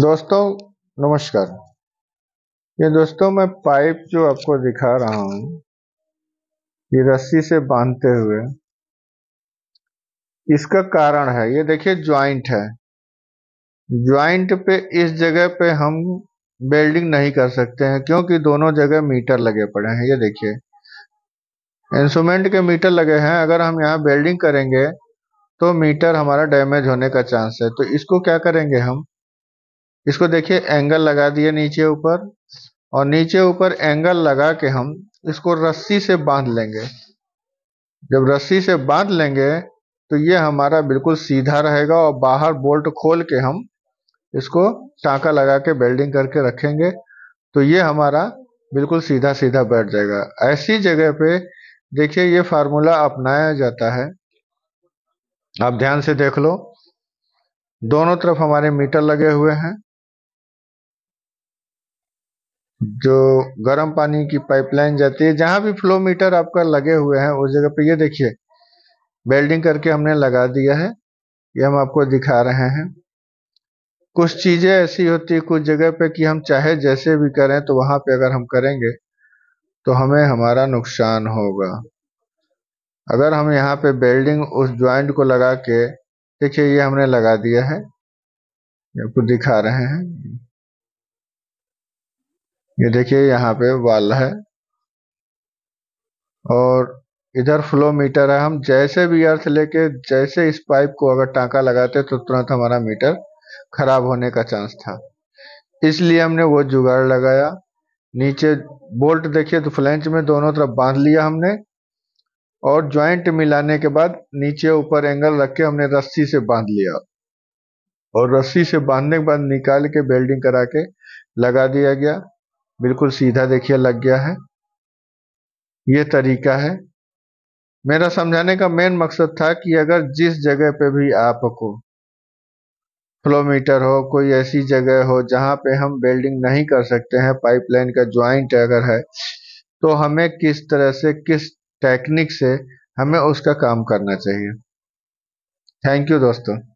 दोस्तों नमस्कार ये दोस्तों मैं पाइप जो आपको दिखा रहा हूं ये रस्सी से बांधते हुए इसका कारण है ये देखिए ज्वाइंट है ज्वाइंट पे इस जगह पे हम बेल्डिंग नहीं कर सकते हैं क्योंकि दोनों जगह मीटर लगे पड़े हैं ये देखिए इंस्ट्रूमेंट के मीटर लगे हैं अगर हम यहाँ बेल्डिंग करेंगे तो मीटर हमारा डैमेज होने का चांस है तो इसको क्या करेंगे हम इसको देखिए एंगल लगा दिया नीचे ऊपर और नीचे ऊपर एंगल लगा के हम इसको रस्सी से बांध लेंगे जब रस्सी से बांध लेंगे तो ये हमारा बिल्कुल सीधा रहेगा और बाहर बोल्ट खोल के हम इसको टाका लगा के बेल्डिंग करके रखेंगे तो ये हमारा बिल्कुल सीधा सीधा बैठ जाएगा ऐसी जगह पे देखिए ये फार्मूला अपनाया जाता है आप ध्यान से देख लो दोनों तरफ हमारे मीटर लगे हुए हैं जो गर्म पानी की पाइपलाइन जाती है जहां भी फ्लो मीटर आपका लगे हुए हैं उस जगह पे ये देखिए वेल्डिंग करके हमने लगा दिया है ये हम आपको दिखा रहे हैं कुछ चीज़ें ऐसी होती है कुछ जगह पे कि हम चाहे जैसे भी करें तो वहां पे अगर हम करेंगे तो हमें हमारा नुकसान होगा अगर हम यहाँ पे बेल्डिंग उस ज्वाइंट को लगा के देखिए ये हमने लगा दिया है आपको दिखा रहे हैं ये देखिए यहाँ पे वाल है और इधर फ्लो मीटर है हम जैसे भी अर्थ लेके जैसे इस पाइप को अगर टांका लगाते तो तुरंत हमारा मीटर खराब होने का चांस था इसलिए हमने वो जुगाड़ लगाया नीचे बोल्ट देखिए तो फ्लेंच में दोनों तरफ बांध लिया हमने और ज्वाइंट मिलाने के बाद नीचे ऊपर एंगल रख के हमने रस्सी से बांध लिया और रस्सी से बांधने के बाद निकाल के बेल्डिंग करा के लगा दिया गया बिल्कुल सीधा देखिए लग गया है ये तरीका है मेरा समझाने का मेन मकसद था कि अगर जिस जगह पे भी आपको फ्लोमीटर हो कोई ऐसी जगह हो जहां पे हम वेल्डिंग नहीं कर सकते हैं पाइपलाइन का ज्वाइंट अगर है तो हमें किस तरह से किस टेक्निक से हमें उसका काम करना चाहिए थैंक यू दोस्तों